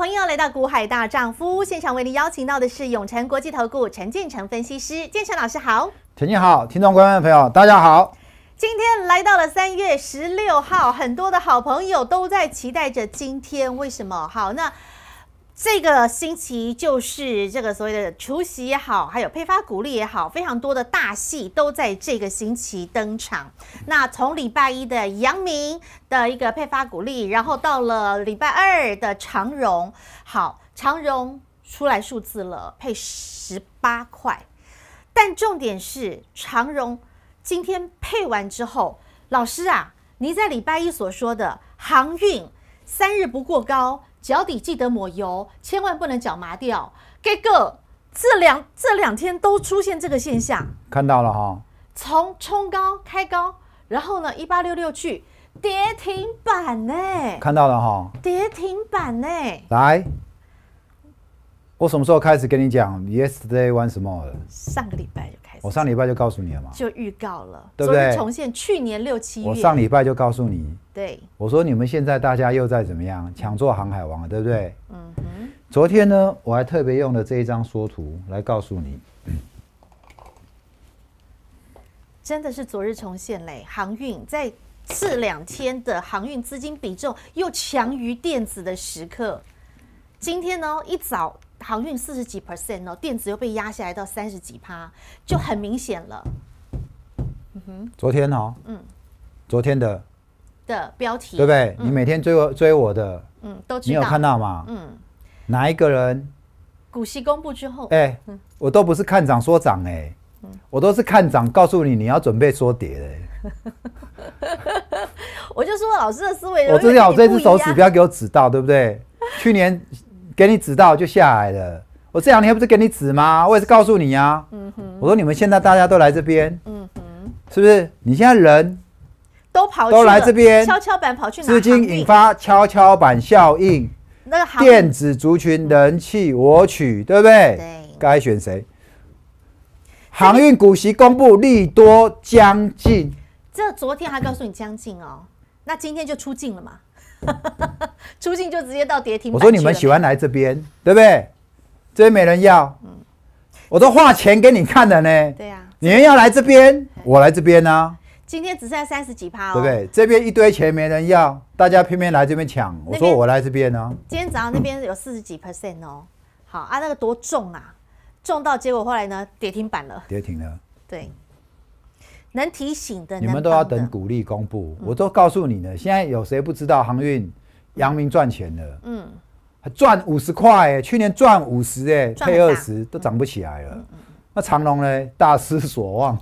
朋友来到股海大丈夫现场，为您邀请到的是永诚国际投顾陈建成分析师，建成老师好。陈建好，听众朋友们，朋友大家好。今天来到了三月十六号，很多的好朋友都在期待着今天，为什么？好，那。这个星期就是这个所谓的除夕也好，还有配发鼓励也好，非常多的大戏都在这个星期登场。那从礼拜一的阳明的一个配发鼓励，然后到了礼拜二的长荣，好，长荣出来数字了，配十八块。但重点是长荣今天配完之后，老师啊，你在礼拜一所说的航运三日不过高。脚底记得抹油，千万不能脚麻掉。哥哥，这两这两天都出现这个现象，看到了哈。从冲高开高，然后呢，一八六六去跌停板呢，看到了哈，跌停板呢，来。我什么时候开始跟你讲 yesterday one c m m r e 了。上个礼拜就开始。我上礼拜就告诉你了嘛，就预告了，对不对？昨日重现，去年六七月。我上礼拜就告诉你，对。我说你们现在大家又在怎么样抢做航海王了，对不对？嗯哼。昨天呢，我还特别用了这一张缩图来告诉你。真的是昨日重现嘞，航运在这两天的航运资金比重又强于电子的时刻。今天呢，一早。航运四十几 percent 哦，电子又被压下来到三十几趴，就很明显了。嗯哼，昨天哦，嗯，昨天的的标题对不对？你每天追我追我的，嗯，都你有看到吗？嗯，哪一个人？股息公布之后，哎，我都不是看涨说涨哎，我都是看涨告诉你你要准备说跌的。我就说老师的思维，我最近这只手指不要给我指到，对不对？去年。给你指到就下来了。我这两天不是给你指吗？我也是告诉你啊。嗯哼，我说你们现在大家都来这边，嗯哼，是不是？你现在人都跑都来这边，跷跷板跑去哪？资金引发跷跷板效应。那个电子族群人气我取，对不对？对。该选谁？航运股息公布利多将近。这昨天还告诉你将近哦，那今天就出境了嘛？出镜就直接到跌停。我说你们喜欢来这边，对不对？这边没人要，嗯，我都花钱给你看的呢。对呀，你们要来这边，我来这边呢。今天只剩下三十几趴哦，对不对？这边一堆钱没人要，大家偏偏来这边抢。我说我来这边呢。今天早上那边有四十几 percent 哦，好啊，那个多重啊，重到结果后来呢，跌停板了，跌停了。对。能提醒的，你们都要等股利公布。我都告诉你呢，现在有谁不知道航运、阳明赚钱了？嗯，赚五十块，去年赚五十，哎，配二十都涨不起来了。那长隆呢？大失所望，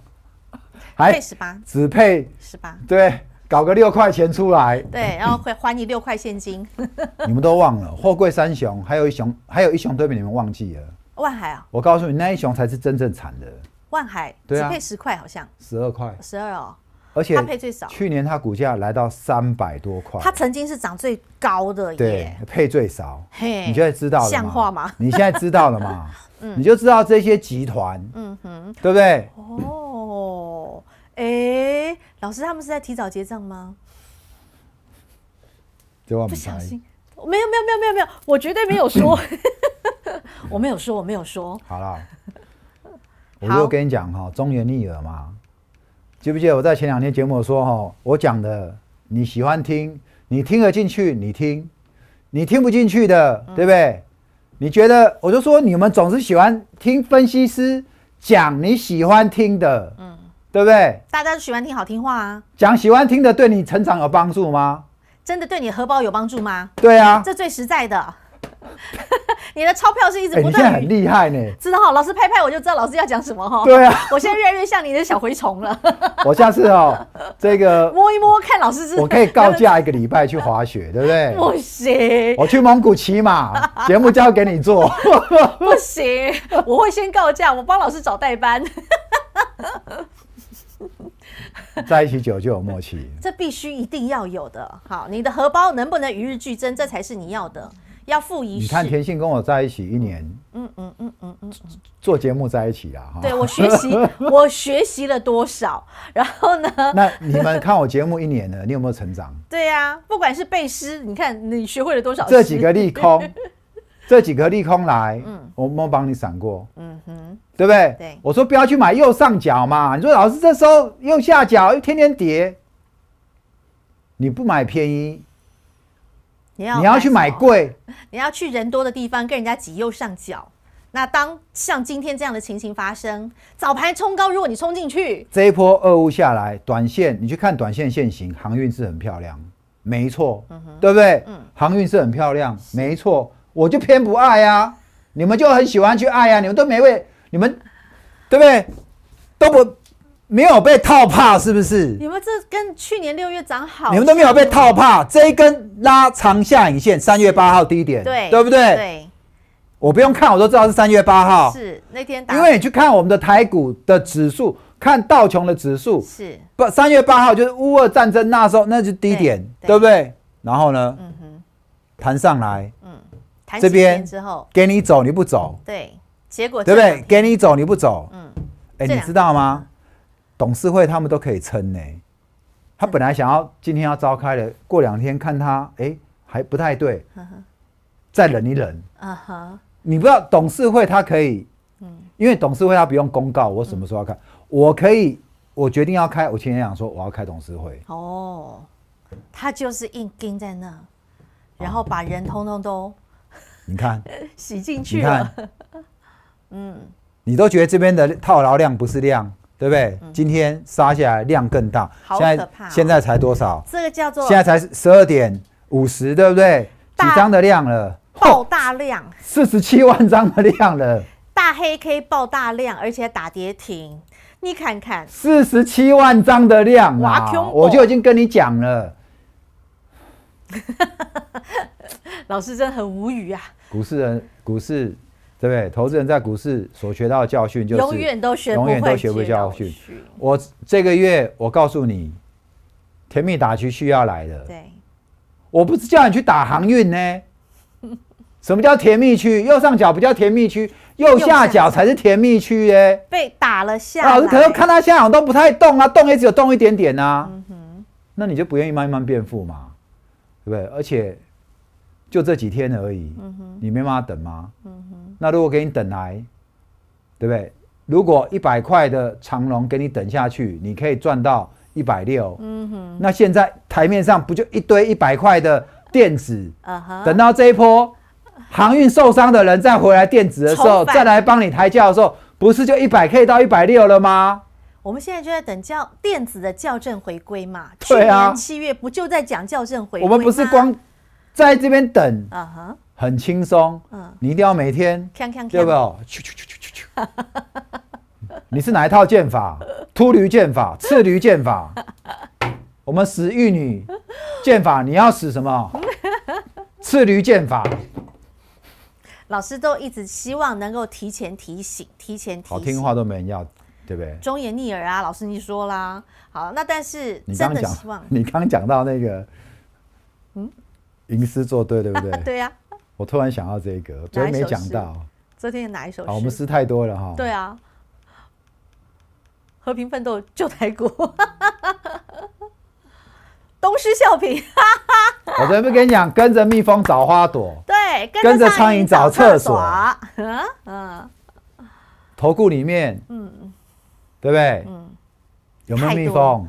还配十八，只配十八。对，搞个六块钱出来。对，然后会还你六块现金。你们都忘了货柜三雄，还有一雄，还有一雄都被你们忘记了。万海啊！我告诉你，那一雄才是真正惨的。万海只配十块，好像十二块，十二哦，而且配最少。去年它股价来到三百多块，它曾经是涨最高的耶，配最少，嘿，你现在知道了，像话吗？你现在知道了吗？嗯，你就知道这些集团，嗯哼，对不对？哦，哎，老师他们是在提早结账吗？这我不小心，没有没有没有没有没有，我绝对没有说，我没有说，我没有说，好了。我就跟你讲哈，忠言逆耳嘛，记不记得我在前两天节目说哈，我讲的你喜欢听，你听得进去你听，你听不进去的，对不对？你觉得我就说你们总是喜欢听分析师讲你喜欢听的，嗯，对不对？大家都喜欢听好听话啊，讲喜欢听的对你成长有帮助吗？真的对你荷包有帮助吗？对啊，这最实在的。你的钞票是一直不断。你现在厉害呢，知道哈？老师拍拍我就知道老师要讲什么哈。对啊。我现在越来越像你的小蛔虫了。我下次哦，这个摸一摸看老师。我可以告假一个礼拜去滑雪，对不对？不行，我去蒙古骑马。节目交给你做。不行，我会先告假，我帮老师找代班。在一起久就有默契，这必须一定要有的。好，你的荷包能不能与日俱增，这才是你要的。要付一。你看田信跟我在一起一年，嗯嗯嗯嗯嗯，做节目在一起啊，哈。对我学习，我学习了多少？然后呢？那你们看我节目一年了，你有没有成长？对呀，不管是背诗，你看你学会了多少？这几个利空，这几个利空来，嗯，我我帮你闪过，嗯哼，对不对？对，我说不要去买右上角嘛，你说老师这时候右下角又天天跌，你不买便宜。你要你要去买贵，你要去人多的地方跟人家挤右上角。那当像今天这样的情形发生，早盘冲高，如果你冲进去，这一波二乌下来，短线你去看短线现型，航运是很漂亮，没错，对不对？航运是很漂亮，没错，我就偏不爱呀，你们就很喜欢去爱呀，你们都没位，你们对不对？都不。没有被套怕是不是？你们这跟去年六月涨好，你们都没有被套怕。这一根拉长下影线，三月八号低点，对对不对？对，我不用看，我都知道是三月八号。是那天，因为你去看我们的台股的指数，看道琼的指数，是不？三月八号就是乌俄战争那时候，那就低点，对不对？然后呢，弹上来，嗯，弹这边之后给你走，你不走，对，结果对不对？给你走，你不走，嗯，哎，你知道吗？董事会他们都可以撑呢。他本来想要今天要召开的，过两天看他，哎，还不太对，再忍一忍。啊哈！你不知道董事会他可以，嗯，因为董事会他不用公告，我什么时候要开，我可以，我决定要开，我前天想说我要开董事会。哦，他就是硬盯在那，然后把人通通都，你看，洗进去了。嗯，你都觉得这边的套牢量不是量。对不对？今天杀下来量更大，现在现在才多少？这个叫做现在才十二点五十，对不对？几张的量了？爆大量，四十七万张的量了。大黑 K 爆大量，而且打跌停，你看看，四十七万张的量啊！我就已经跟你讲了，老师真的很无语啊。股市人，股市。对不对？投资人在股市所学到的教训就是永远都学永远都学不会教训。我这个月我告诉你，甜蜜打区需要来的。对，我不是叫你去打航运呢？什么叫甜蜜区？右上角不叫甜蜜区，右下角才是甜蜜区耶。被打了下，可是看他下在都不太动啊，动也只有动一点点啊。嗯哼，那你就不愿意慢慢变富嘛？对不对？而且就这几天而已，你没办法等吗？那如果给你等来，对不对？如果一百块的长龙给你等下去，你可以赚到一百六。嗯哼。那现在台面上不就一堆一百块的电子？等到这一波航运受伤的人再回来电子的时候，再来帮你抬轿的时候，不是就一百 K 到一百六了吗？我们现在就在等轿电子的校正回归嘛。对啊。去年七月不就在讲校正回归？我们不是光在这边等。啊哈。很轻松，你一定要每天，对不对？你是哪一套剑法？秃驴剑法、赤 驴剑法？我们使玉女剑法，你要使什么？赤 驴剑法。老师都一直希望能够提前提醒，提前提好听话都没人要，对不对？忠言逆耳啊，老师你说啦。好，那但是你的希望你刚刚讲到那个，嗯，吟诗作对，对不对？对呀。我突然想到这个，昨天没讲到。昨天哪一首诗？我们诗太多了哈。对啊，和平奋斗救台国，东施效颦。我昨天不跟你讲，跟着蜜蜂找花朵，对，跟着苍蝇找厕所。嗯 嗯，头骨里面，嗯嗯，对不对？嗯，有没有蜜蜂？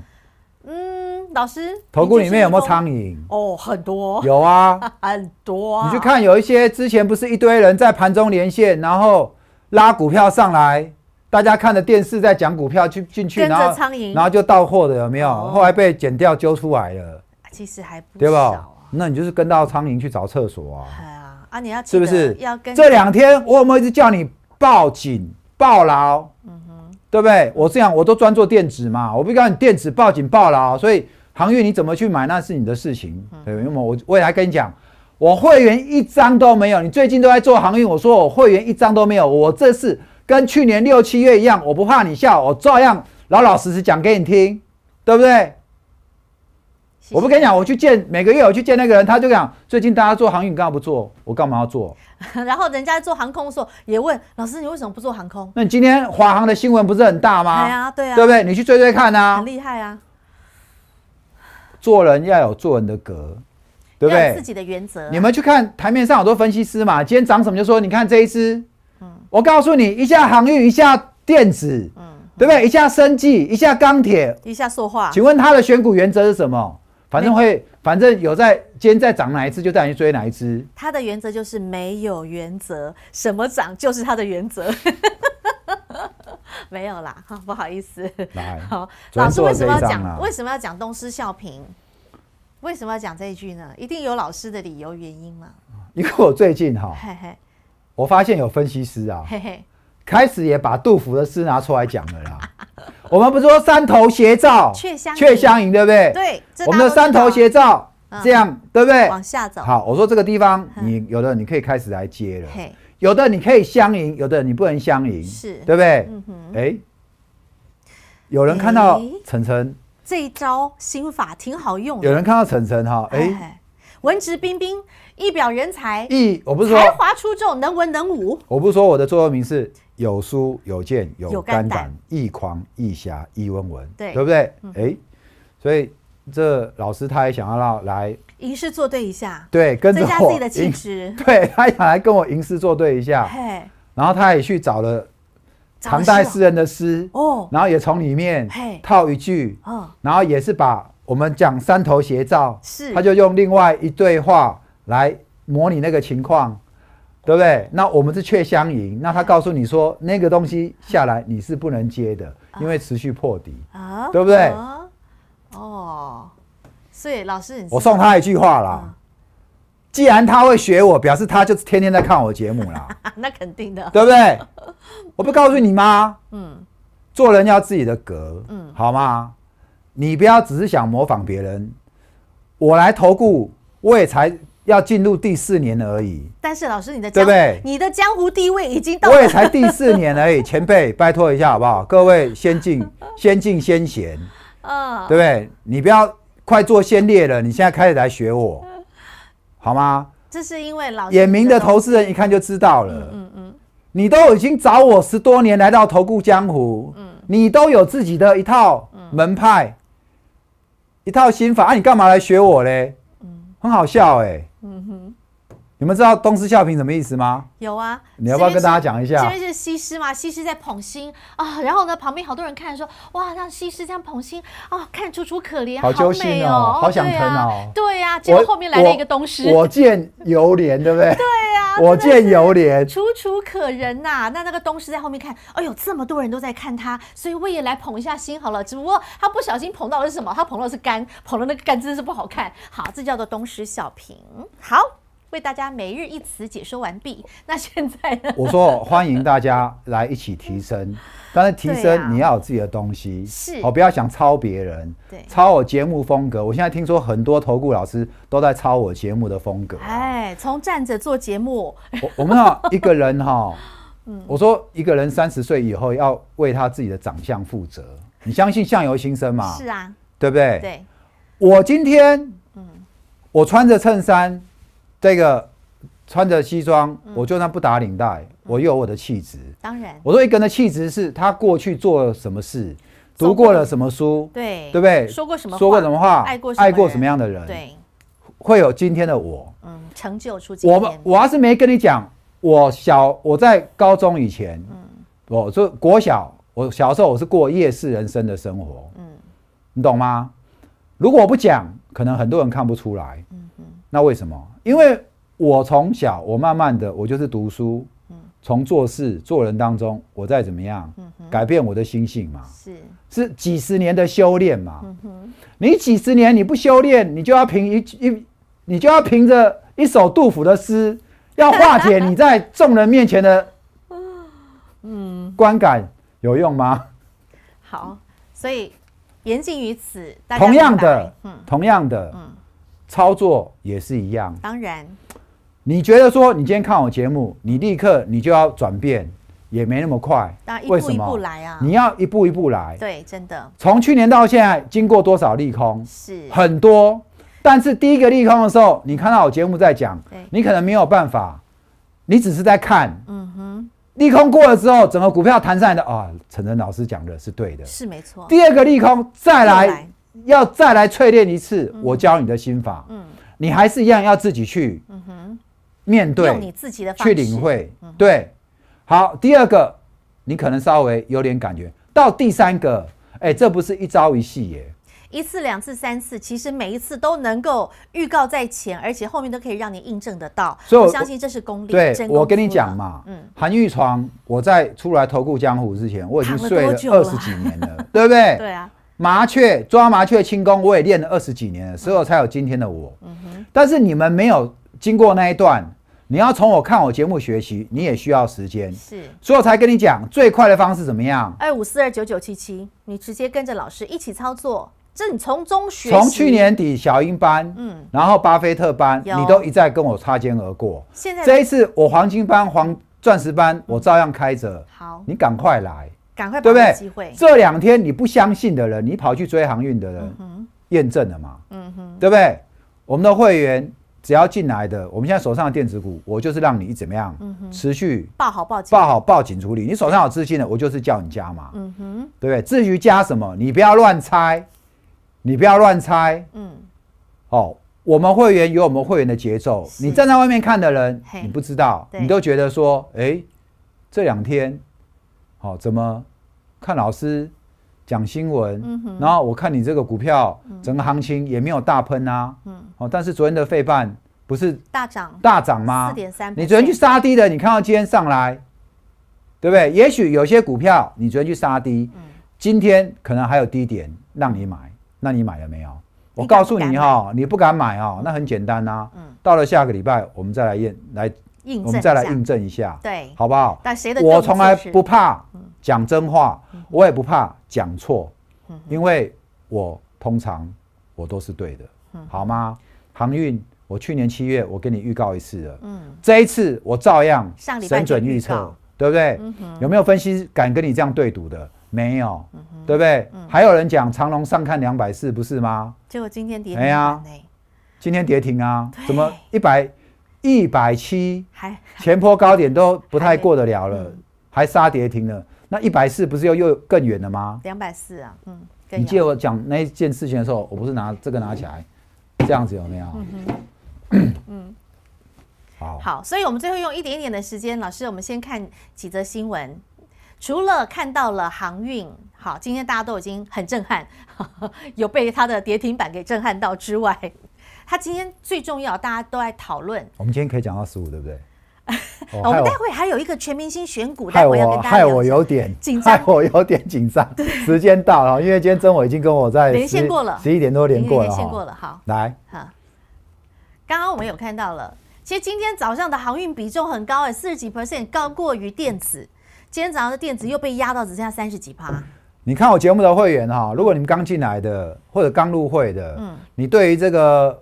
老师，头骨里面有没有苍蝇？哦，很多，有啊，很多。你去看，有一些之前不是一堆人在盘中连线，然后拉股票上来，大家看着电视在讲股票去进去，然后苍蝇，然后就到货的有没有？后来被剪掉揪出来了。其实还不对吧？那你就是跟到苍蝇去找厕所啊？啊，啊你要是不是要跟？这两天我有没有一直叫你报警报牢？嗯哼，对不对？我这样我都专做电子嘛，我不告诉你电子报警报牢，所以。航运你怎么去买那是你的事情，对，因为我未来跟你讲，我会员一张都没有，你最近都在做航运，我说我会员一张都没有，我这次跟去年六七月一样，我不怕你笑，我照样老老实实讲给你听，对不对？我不跟你讲，我去见每个月我去见那个人，他就讲最近大家做航运，干嘛不做？我干嘛要做？然后人家做航空的时候也问老师你为什么不做航空？那你今天华航的新闻不是很大吗？对啊，对啊，对不对？你去追追看啊，很厉害啊。做人要有做人的格，对不对？自己的原则。你们去看台面上好多分析师嘛，今天涨什么就说，你看这一支，嗯，我告诉你一下航运，一下电子，嗯，对不对？一下生技，一下钢铁，一下塑化。请问他的选股原则是什么？反正会，反正有在今天在涨哪一支，就带你去追哪一支。他的原则就是没有原则，什么涨就是他的原则。没有啦，不好意思。好，老师为什么要讲？为什么要讲东施效颦？为什么要讲这一句呢？一定有老师的理由原因吗？因为我最近哈，嘿嘿，我发现有分析师啊，嘿嘿，开始也把杜甫的诗拿出来讲了啦。我们不说山头斜照却相却相迎，对不对？对，我们的山头斜照，这样对不对？往下走。好，我说这个地方，你有的你可以开始来接了。有的你可以相迎，有的你不能相迎，是对不对？嗯哼，哎，有人看到晨晨这一招心法挺好用。有人看到晨晨哈，哎，文质彬彬，一表人才，一我不是说才华出众，能文能武。我不是说我的座右铭是有书有剑有肝胆，亦狂亦侠亦文文，对对不对？哎，所以这老师他也想要让来。吟诗作对一下，对，增加自己的情 对他想来跟我吟诗作对一下，嘿。然后他也去找了唐代诗人的诗，哦，然后也从里面套一句，嗯，然后也是把我们讲三头斜照，是，他就用另外一对话来模拟那个情况，对不对？那我们是却相迎，那他告诉你说那个东西下来你是不能接的，因为持续破敌啊，对不对？哦。所以老师，我送他一句话啦：既然他会学我，表示他就是天天在看我节目啦。那肯定的，对不对？我不告诉你吗？嗯，做人要自己的格，嗯，好吗？你不要只是想模仿别人。我来投顾，我也才要进入第四年而已。但是老师，你的对不对？你的江湖地位已经，我也才第四年而已。前辈，拜托一下好不好？各位先进，先进先贤，啊，对不对？你不要。快做先烈了！你现在开始来学我，好吗？这是因为老眼明的投资人一看就知道了。嗯嗯，你都已经找我十多年，来到投顾江湖，嗯，你都有自己的一套门派，一套心法。你干嘛来学我嘞？嗯，很好笑哎。嗯哼。你们知道东施效颦什么意思吗？有啊，你要不要跟大家讲一下？这边是西施嘛，西施在捧心啊，然后呢，旁边好多人看说，哇，让西施这样捧心啊，看楚楚可怜，好美哦，好想吞哦。对呀，结果后面来了一个东施，我见犹怜，对不对？对呀，我见犹怜，楚楚可人呐。那那个东施在后面看，哎呦，这么多人都在看他，所以我也来捧一下心好了。只不过他不小心捧到的是什么？他捧到的是肝，捧了那个肝真的是不好看。好，这叫做东施效颦。好。为大家每日一词解说完毕。那现在呢？我说，欢迎大家来一起提升。但是提升你要有自己的东西，是哦，不要想抄别人。对，抄我节目风格。我现在听说很多投顾老师都在抄我节目的风格。哎，从站着做节目。我我们啊，一个人哈，我说一个人三十岁以后要为他自己的长相负责。你相信相由心生嘛？是啊，对不对？对。我今天，嗯，我穿着衬衫。这个穿着西装，我就算不打领带，我有我的气质。当然，我说一个人的气质是他过去做了什么事，读过了什么书，对对不对？说过什么说过什么话，爱过爱过什么样的人，对，会有今天的我。嗯，成就出我们。我要是没跟你讲，我小我在高中以前，嗯，我说国小，我小时候我是过夜市人生的生活，嗯，你懂吗？如果我不讲，可能很多人看不出来。嗯那为什么？因为我从小，我慢慢的，我就是读书，从做事做人当中，我再怎么样改变我的心性嘛，是是几十年的修炼嘛。你几十年你不修炼，你就要凭一一，你就要凭着一首杜甫的诗，要化解你在众人面前的，嗯，观感有用吗？好，所以言尽于此。同样的，嗯，同样的，嗯。操作也是一样，当然，你觉得说你今天看我节目，你立刻你就要转变，也没那么快，当什一步一步来啊，你要一步一步来，对，真的，从去年到现在，经过多少利空，是很多，但是第一个利空的时候，你看到我节目在讲，你可能没有办法，你只是在看，嗯哼，利空过了之后，整个股票弹上来的啊，陈真老师讲的是对的，是没错，第二个利空再来。要再来淬炼一次，我教你的心法，你还是一样要自己去面对，用你自己的去领会。对，好，第二个你可能稍微有点感觉到，第三个，哎，这不是一朝一夕耶，一次、两次、三次，其实每一次都能够预告在前，而且后面都可以让你印证得到。所以我相信这是功力。对，我跟你讲嘛，嗯，韩玉床，我在出来投顾江湖之前，我已经睡了二十几年了，对不对？对啊。麻雀抓麻雀的轻功，我也练了二十几年了，所以我才有今天的我。嗯哼。但是你们没有经过那一段，你要从我看我节目学习，你也需要时间。是，所以我才跟你讲，最快的方式怎么样？二五四二九九七七，你直接跟着老师一起操作，这你从中学。从去年底小英班，嗯，然后巴菲特班，你都一再跟我擦肩而过。现在这一次我黄金班、黄钻石班，我照样开着。好，你赶快来。赶快对不对？这两天你不相信的人，你跑去追航运的人，验证了嘛？嗯哼，对不对？我们的会员只要进来的，我们现在手上的电子股，我就是让你怎么样持续报好报警，报好报警处理。你手上有资金的，我就是叫你加嘛。嗯哼，对不对？至于加什么，你不要乱猜，你不要乱猜。嗯，哦，我们会员有我们会员的节奏。你站在外面看的人，你不知道，你都觉得说，哎，这两天好怎么？看老师讲新闻，然后我看你这个股票，整个行情也没有大喷啊，嗯，哦，但是昨天的费半不是大涨大涨吗？四点三，你昨天去杀低的，你看到今天上来，对不对？也许有些股票你昨天去杀低，今天可能还有低点让你买，那你买了没有？我告诉你哈，你不敢买哦，那很简单啊，嗯，到了下个礼拜我们再来验来。我们再来印证一下，对，好不好？但谁的？我从来不怕讲真话，我也不怕讲错，因为我通常我都是对的，好吗？航运，我去年七月我跟你预告一次了，嗯，这一次我照样，神准预测，对不对？有没有分析敢跟你这样对赌的？没有，对不对？还有人讲长隆上看两百四，不是吗？结果今天跌，哎呀，今天跌停啊，怎么一百？一百七还前坡高点都不太过得了了，还杀跌停了。那一百四不是又又更远了吗？两百四啊，嗯。你记得我讲那件事情的时候，我不是拿这个拿起来，这样子有没有？嗯 嗯。好。好，所以我们最后用一点点的时间，老师，我们先看几则新闻。除了看到了航运，好，今天大家都已经很震撼，有被它的跌停板给震撼到之外。他今天最重要，大家都在讨论。我们今天可以讲到十五，对不对？我们待会还有一个全明星选股，待会要跟大家害我有点紧张，害我有点紧张。时间到了，因为今天曾伟已经跟我在连线过了，十一点多连过了，连线过了。好，来，好。刚刚我们有看到了，其实今天早上的航运比重很高，哎，四十几 percent 高过于电子。今天早上的电子又被压到只剩下三十几趴。你看我节目的会员哈，如果你们刚进来的或者刚入会的，嗯，你对于这个。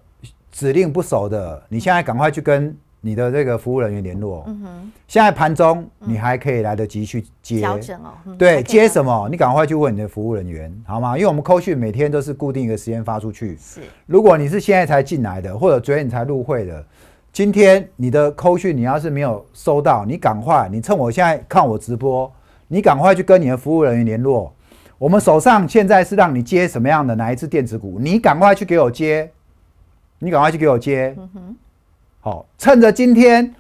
指令不熟的，你现在赶快去跟你的这个服务人员联络。嗯哼，现在盘中你还可以来得及去接调整哦。对，接什么？你赶快去问你的服务人员，好吗？因为我们扣讯每天都是固定一个时间发出去。是，如果你是现在才进来的，或者昨天你才入会的，今天你的扣讯你要是没有收到，你赶快，你趁我现在看我直播，你赶快去跟你的服务人员联络。我们手上现在是让你接什么样的哪一只电子股？你赶快去给我接。你赶快去给我接，好，趁着今天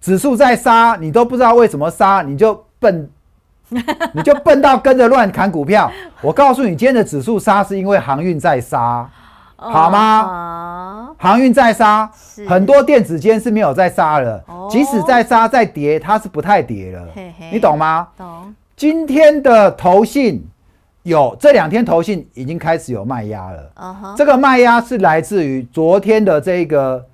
指数在杀，你都不知道为什么杀，你就笨，你就笨到跟着乱砍股票。我告诉你，今天的指数杀是因为航运在杀，好吗？航运在杀，很多电子间是没有在杀了，即使在杀在叠，它是不太叠了，你懂吗？懂。今天的投信。有这两天，投信已经开始有卖压了。啊哈，这个卖压是来自于昨天的这个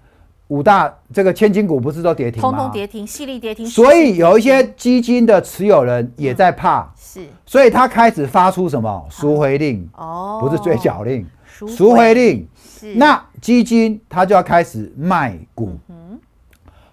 五大这个千金股，不是都跌停吗？通通跌停，系列跌停。所以有一些基金的持有人也在怕，是，所以他开始发出什么赎回令？哦，不是追缴令，赎回令。是，那基金他就要开始卖股。嗯，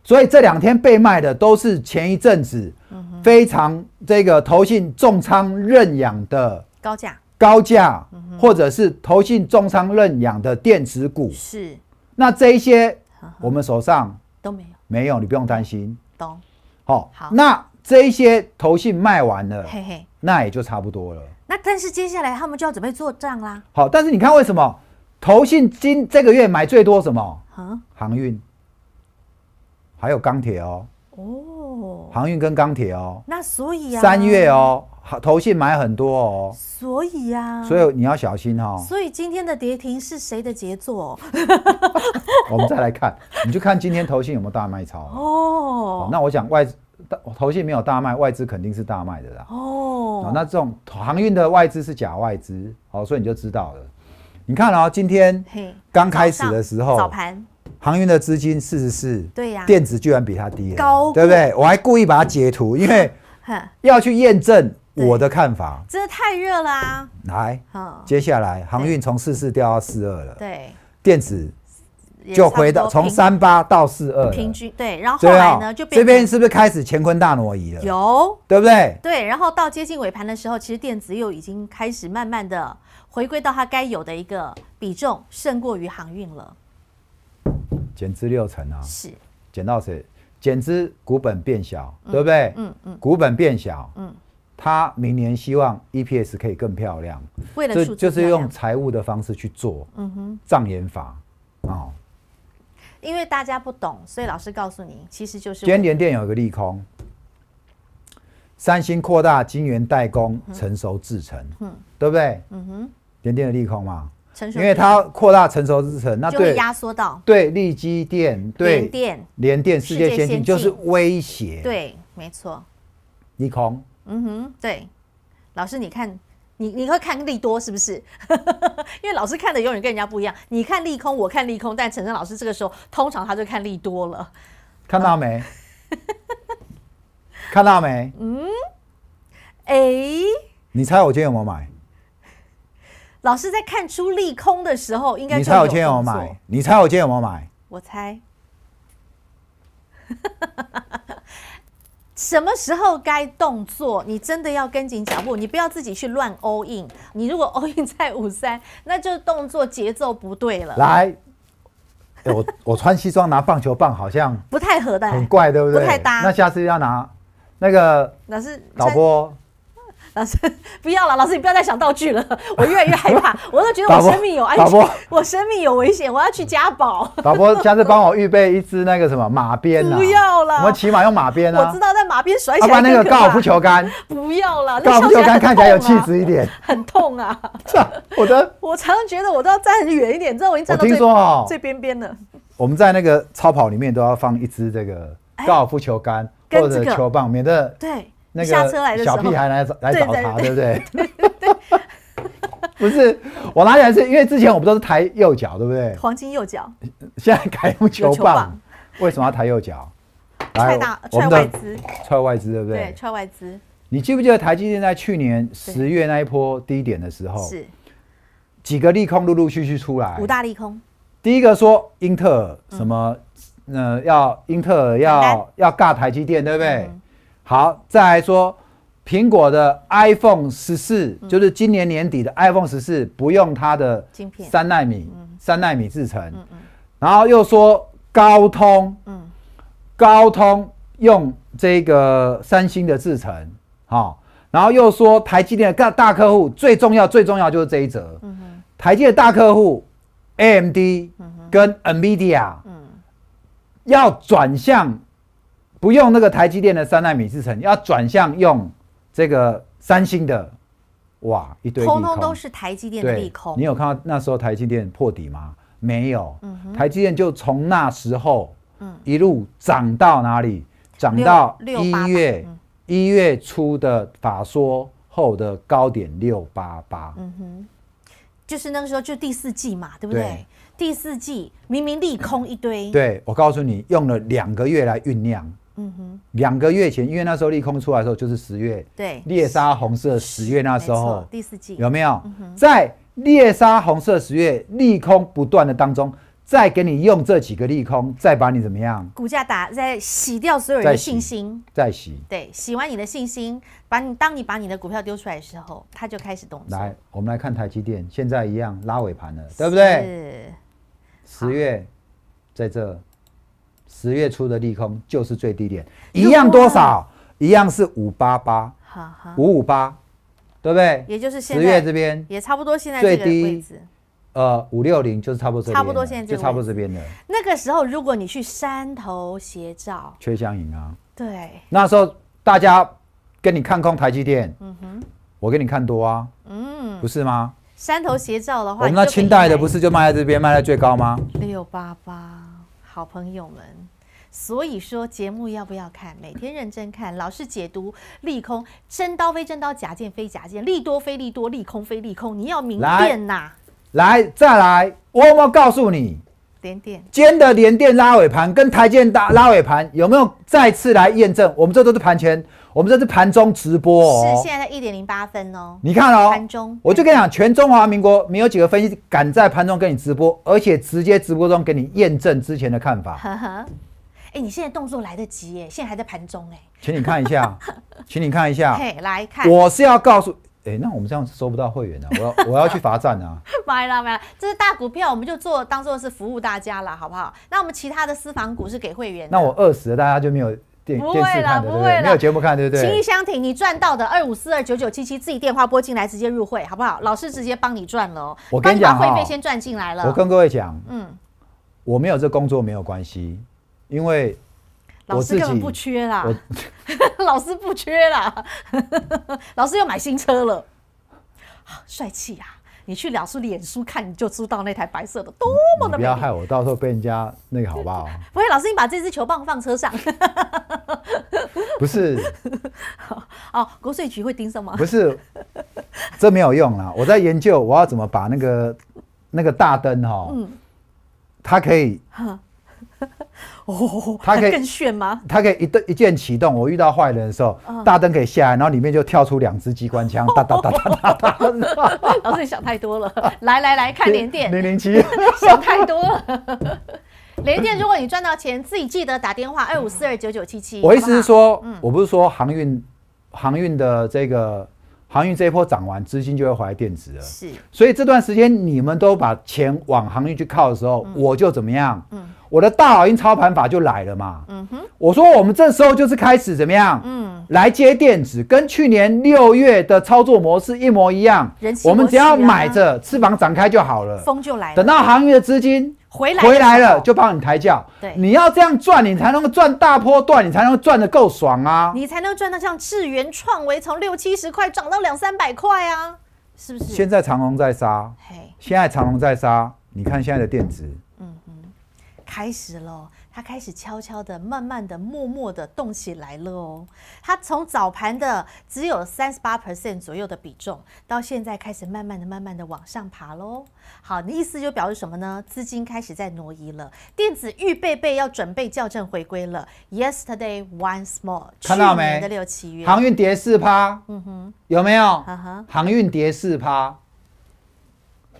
所以这两天被卖的都是前一阵子非常这个投信重仓认养的。高价，高价，或者是投信重仓认养的电子股，是。那这一些我们手上都没有，没有，你不用担心。懂。好，好。那这一些投信卖完了，嘿嘿，那也就差不多了。那但是接下来他们就要准备做账啦。好，但是你看为什么投信今这个月买最多什么？航运，还有钢铁哦。哦，航运跟钢铁哦，那所以啊，三月哦，头信买很多哦，所以啊，所以你要小心哦。所以今天的跌停是谁的杰作？我们再来看，你就看今天头信有没有大卖超哦。那我想外头信没有大卖，外资肯定是大卖的啦。哦，那这种航运的外资是假外资，好，所以你就知道了。你看啊，今天刚开始的时候早盘。航运的资金四十四，对呀，电子居然比它低，高，对不对？我还故意把它截图，因为 要去验证我的看法。真的太热了啊！来，接下来航运从四四掉到四二了，对，电子就回到从三八到四二，平均对。然后后来呢，就这边是不是开始乾坤大挪移了？有，对不对？对，然后到接近尾盘的时候，其实电子又已经开始慢慢的回归到它该有的一个比重，胜过于航运了。减资六成啊，是减到谁？减资股本变小，对不对？嗯嗯，股本变小，嗯，他明年希望 EPS 可以更漂亮，为了就是用财务的方式去做，嗯哼，障眼法哦。因为大家不懂，所以老师告诉你，其实就是。金联电有一个利空，三星扩大晶圆代工成熟制程，嗯，对不对？嗯哼，联电的利空嘛。因为它扩大成熟日程，那对压缩到对利基电，对联电联电世界先进就是威胁。对，没错，利空。嗯哼，对，老师你看，你你会看利多是不是？因为老师看的永远跟人家不一样。你看利空，我看利空，但陈生老师这个时候通常他就看利多了。看到没？看到没？嗯？哎，你猜我今天有没有买？老师在看出利空的时候，应该你猜我今天有没有买？你猜我今天有没有买？我猜。什么时候该动作？你真的要跟紧脚步，你不要自己去乱 all in。你如果 all in 在五三，那就动作节奏不对了。来，我 我穿西装拿棒球棒，好像不太合的，很怪，对不对？不太搭。那下次要拿那个，老师老婆。老师，不要了！老师，你不要再想道具了，我越来越害怕，我都觉得我生命有安全，我生命有危险，我要去家宝。老婆，下次帮我预备一支那个什么马鞭，不要了，我们骑用马鞭啊。我知道在马鞭甩起来很那个高尔夫球杆，不要了，高尔夫球杆看起来有气质一点，很痛 啊！我的，我常常觉得我都要站远一点，你知道我已经站到最边边了。我们在那个超跑里面都要放一支这个高尔夫球杆或者球棒，免得对。那个小屁孩来来找他，对不对？不是，我拿起来是因为之前我不都是抬右脚，对不对？黄金右脚，现在改用球棒。为什么要抬右脚？踹大踹外资，踹外资，对不对？对，踹外资。你记不记得台积电在去年十月那一波低点的时候，是几个利空陆陆续续出来？五大利空，第一个说英特尔什么？呃，要英特尔要要尬台积电，对不对？好，再来说苹果的 iPhone 十四，就是今年年底的 iPhone 十四，不用它的晶片三纳米，三纳米制成。然后又说高通，高通用这个三星的制成，好，然后又说台积电的大客户，最重要，最重要就是这一则，台积的大客户 AMD 跟 Nvidia 要转向。不用那个台积电的三纳米制程，要转向用这个三星的，哇，一堆通通都是台积电的利空。你有看到那时候台积电破底吗？没有，台积电就从那时候一路涨到哪里？涨到一月一月初的法说后的高点六八八。嗯哼，就是那个时候就第四季嘛，对不对？第四季明明利空一堆，对我告诉你，用了两个月来酝酿。两个月前，因为那时候利空出来的时候就是十月，对猎杀红色十月那时候，第四季有没有在猎杀红色十月利空不断的当中，再给你用这几个利空，再把你怎么样？股价打在洗掉所有人的信心，再洗，对洗完你的信心，把你当你把你的股票丢出来的时候，它就开始动作。来，我们来看台积电，现在一样拉尾盘了，对不对？是十月在这。十月初的利空就是最低点，一样多少，一样是五八八，五五八，对不对？也就是十月这边也差不多，现在最低，呃五六零就是差不多，差不多现在就差不多这边的。那个时候如果你去山头斜照，缺香影啊，对，那时候大家跟你看空台积电，嗯哼，我给你看多啊，嗯，不是吗？山头斜照的话，我们那清代的不是就卖在这边，卖在最高吗？六八八。好朋友们，所以说节目要不要看？每天认真看，老是解读利空，真刀非真刀，假剑非假剑，利多非利多，利空非利空，你要明辨呐！来，再来，我有没有告诉你，点点，今天的连电拉尾盘跟台建大拉尾盘有没有再次来验证？我们这都是盘前。我们这是盘中直播哦，是现在一点零八分哦。你看哦，盘中我就跟你讲，全中华民国没有几个分析敢在盘中跟你直播，而且直接直播中给你验证之前的看法。呵呵，哎，你现在动作来得及耶，现在还在盘中哎，请你看一下，请你看一下。嘿，来看。我是要告诉，哎，那我们这样收不到会员了，我要 我要去罚站啊。买了买了，这是大股票，我们就做当做是服务大家了，好不好？那我们其他的私房股是给会员。那我饿死了，大家就没有。不会了，不会了，没有节目看，对不对？情谊相挺，你赚到的二五四二九九七七，自己电话拨进来，直接入会，好不好？老师直接帮你赚了哦，你长会费先赚进来了。我跟各位讲，嗯，我没有这工作没有关系，因为老师根本不缺啦，老师不缺啦，老师又买新车了，帅气呀。你去老书脸书看，你就知道那台白色的多么的。不要害我，到时候被人家那个好不好？不会，老师，你把这支球棒放车上。不是。哦，国税局会盯上吗？不是，这没有用了。我在研究我要怎么把那个那个大灯哈，它可以。哦，它可以更炫吗？它可以一顿一键启动。我遇到坏人的时候，大灯可以下来，然后里面就跳出两只机关枪，哒哒哒哒哒哒。老师，你想太多了。来来来看连电，零零七，想太多了。连电，如果你赚到钱，自己记得打电话二五四二九九七七。我意思是说，我不是说航运，航运的这个。航运这一波涨完，资金就会回来电子了。是，所以这段时间你们都把钱往航运去靠的时候，我就怎么样？嗯，我的大老鹰操盘法就来了嘛。嗯哼，我说我们这时候就是开始怎么样？嗯，来接电子，跟去年六月的操作模式一模一样。我们只要买着，翅膀展开就好了。风就来了。等到航运的资金。回来回来了，就帮你抬轿。对，你要这样转，你才能够转大坡段，你才能够转的够爽啊！你才能转到像智源、创维从六七十块涨到两三百块啊，是不是？现在长虹在杀，嘿，现在长虹在杀，你看现在的电子，嗯哼，开始喽。它开始悄悄的、慢慢的、默默的动起来了哦。它从早盘的只有三十八 percent 左右的比重，到现在开始慢慢的、慢慢的往上爬喽。好，你意思就表示什么呢？资金开始在挪移了，电子预备备要准备校正回归了。Yesterday once more，看到没？的六七月，航运跌四趴，嗯哼，有没有？嗯哼，航运跌四趴。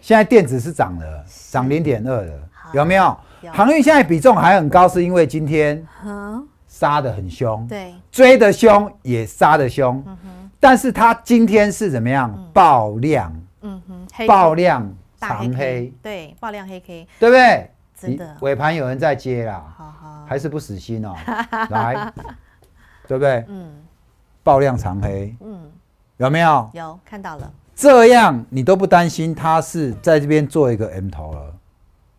现在电子是涨了，涨零点二了，有没有？航运现在比重还很高，是因为今天杀的很凶，对，追的凶也杀的凶。嗯哼，但是它今天是怎么样？爆量，嗯哼，爆量长黑，对，爆量黑 K，对不对？真的，尾盘有人在接啦，好好，还是不死心哦，来，对不对？嗯，爆量长黑，嗯，有没有？有看到了，这样你都不担心它是在这边做一个 M 头了。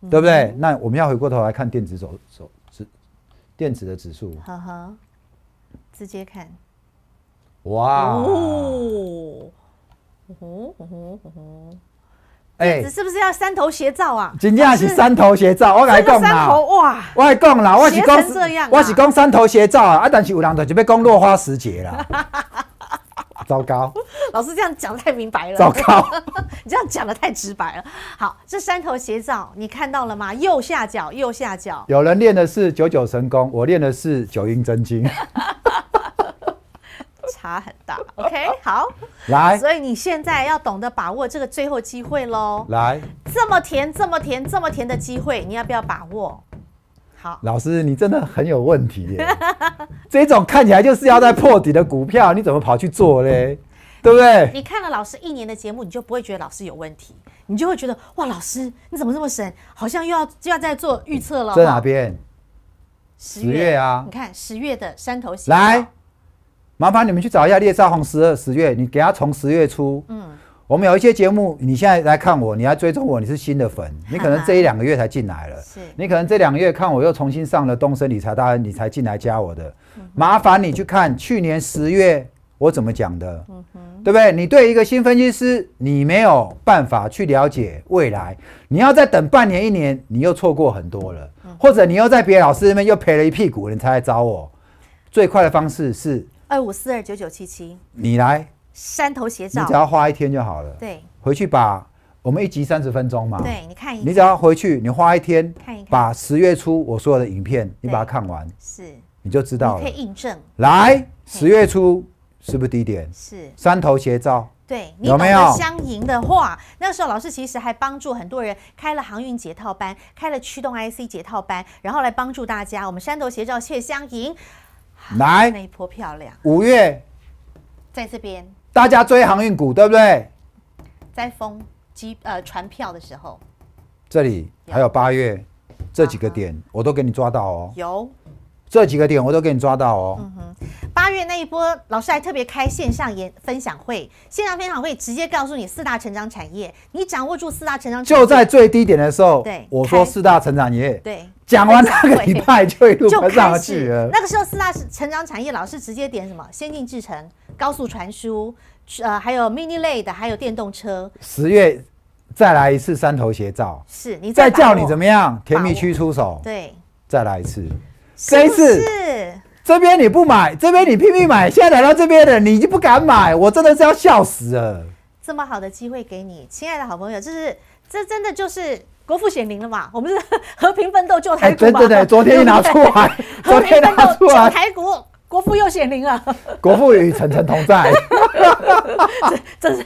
对不对？那我们要回过头来看电子走走指，电子的指数。呵呵，直接看。哇！哦吼哦哦吼，是不是要三头斜照啊？真正是三头斜照，我来讲啦。哇！我来讲啦，我是讲，这样，我是讲三头斜照啊。啊，但是有人就准备讲落花时节啦。糟糕，老师这样讲太明白了。糟糕，你这样讲的太直白了。好，这三头斜照，你看到了吗？右下角，右下角。有人练的是九九神功，我练的是九阴真经，差很大。OK，好，来。所以你现在要懂得把握这个最后机会喽。来，这么甜，这么甜，这么甜的机会，你要不要把握？好，老师，你真的很有问题耶！这种看起来就是要在破底的股票，你怎么跑去做嘞？对不对？你看了老师一年的节目，你就不会觉得老师有问题，你就会觉得哇，老师你怎么这么神？好像又要就要在做预测了，在哪边？十月啊！你看十月的山头来，麻烦你们去找一下列少红十二十月，你给他从十月初，嗯。我们有一些节目，你现在来看我，你来追踪我，你是新的粉，你可能这一两个月才进来了，你可能这两个月看我又重新上了东升理财大你才进来加我的，麻烦你去看去年十月我怎么讲的，对不对？你对一个新分析师，你没有办法去了解未来，你要再等半年一年，你又错过很多了，或者你又在别的老师那边又赔了一屁股，你才来找我，最快的方式是二五四二九九七七，你来。山头斜照，你只要花一天就好了。对，回去把我们一集三十分钟嘛。对，你看一。你只要回去，你花一天看一看，把十月初我所有的影片，你把它看完，是，你就知道了。可以印证。来，十月初是不是低点？是。山头斜照。对，有没有相迎的话？那时候老师其实还帮助很多人开了航运解套班，开了驱动 IC 解套班，然后来帮助大家。我们山头斜照却相迎，来，那一波漂亮。五月，在这边。大家追航运股，对不对？在封机呃船票的时候，这里还有八月这几个点，我都给你抓到哦。有这几个点，我都给你抓到哦。嗯哼，八月那一波，老师还特别开线上研分享会，线上分享会直接告诉你四大成长产业，你掌握住四大成长。就在最低点的时候，对，我说四大成长业，对，讲完那个礼拜就会陆陆上去。那个时候四大成长产业，老师直接点什么先进制程。高速传输，呃，还有 mini 类的，还有电动车。十月再来一次三头斜照，是你再叫你怎么样？甜蜜区出手，对，再来一次，一次，这边你不买，这边你拼命买。现在来到这边的，你就不敢买，我真的是要笑死了。这么好的机会给你，亲爱的好朋友，就是这真的就是国富显灵了嘛？我们是和平奋斗救台股，真的，昨天一拿出来，昨天拿出来救台股。国父又显灵了，国父与晨晨同在，这是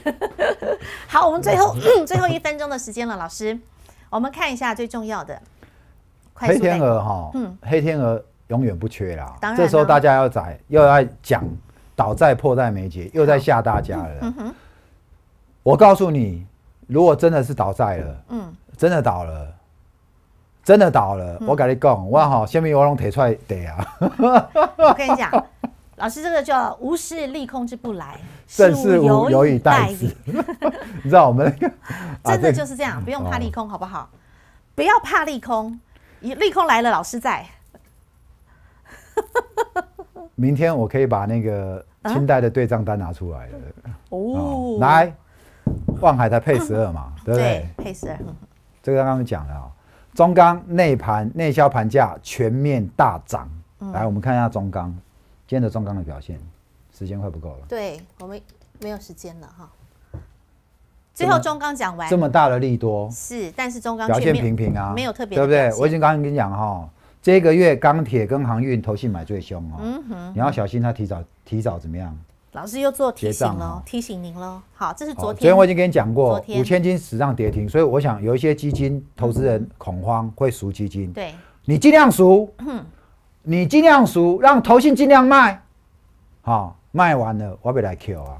好。我们最后最后一分钟的时间了，老师，我们看一下最重要的。黑天鹅哈，嗯，黑天鹅永远不缺啦。当然，这时候大家要宰，又要讲倒债迫在眉睫，又在吓大家了。嗯哼，我告诉你，如果真的是倒债了，嗯，真的倒了。真的倒了，我跟你讲，我好，下面我拢提出来得啊。我跟你讲，老师这个叫无视利空，之不来，是有以待之。你知道我们那个 真的就是这样，不用怕利空，好不好？不要怕利空，利空来了，老师在。明天我可以把那个清代的对账单拿出来了。哦，来，望海才配十二嘛，对不对？配十二，这个刚刚讲了。中钢内盘、内销盘价全面大涨。来，我们看一下中钢今天的中钢的表现。时间快不够了，对，我们没有时间了哈。最后中钢讲完，这么大的利多是，但是中钢表现平平啊，没有特别，对不对？我已经刚刚跟你讲哈，这个月钢铁跟航运投信买最凶啊，你要小心它提早提早怎么样？老师又做提醒喽，提醒您喽。好，这是昨天。昨天我已经跟你讲过，五千金史上跌停，所以我想有一些基金投资人恐慌，会赎基金。对，你尽量赎，你尽量赎，让投信尽量卖，好，卖完了我再来 Q 啊。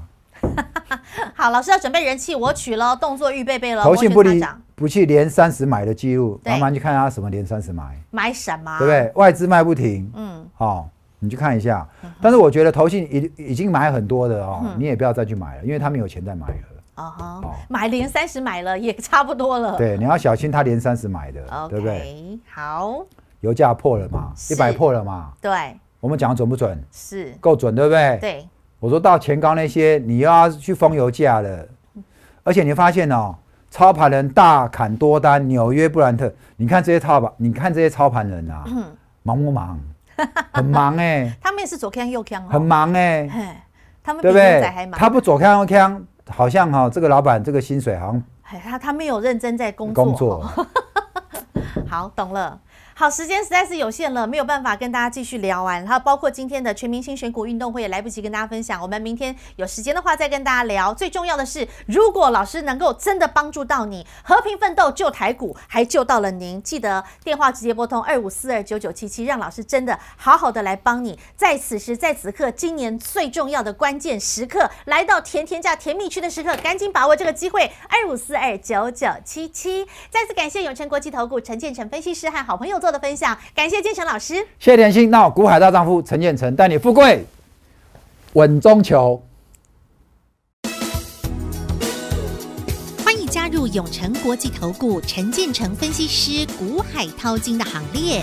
好，老师要准备人气，我取了动作预备备了。投信不离不去连三十买的记录，麻烦去看他什么连三十买。买什么？对不对？外资卖不停。嗯。好。你去看一下，但是我觉得投信已已经买很多的哦，你也不要再去买了，因为他们有钱在买了。啊哈，买连三十买了也差不多了。对，你要小心他连三十买的，对不对？好，油价破了嘛，一百破了嘛。对，我们讲的准不准？是，够准，对不对？对，我说到前高那些，你又要去封油价了，而且你发现哦，操盘人大砍多单，纽约布兰特，你看这些操盘，你看这些操盘人啊，忙不忙？很忙哎，他们也是左看右看很忙哎，他们比仔还忙。他不左看右看，好像哈，这个老板这个薪水好像哎，他他没有认真在工作。工作。好，懂了。好，时间实在是有限了，没有办法跟大家继续聊完。还有包括今天的全明星选股运动会，也来不及跟大家分享。我们明天有时间的话，再跟大家聊。最重要的是，如果老师能够真的帮助到你，和平奋斗救台股，还救到了您，记得电话直接拨通二五四二九九七七，让老师真的好好的来帮你。在此时在此刻，今年最重要的关键时刻，来到甜甜价甜蜜区的时刻，赶紧把握这个机会，二五四二九九七七。再次感谢永诚国际投顾陈。建成分析师和好朋友做的分享，感谢建成老师。谢天心，那古海大丈夫陈建成带你富贵，稳中求。欢迎加入永成国际投顾陈建成分析师古海涛金的行列。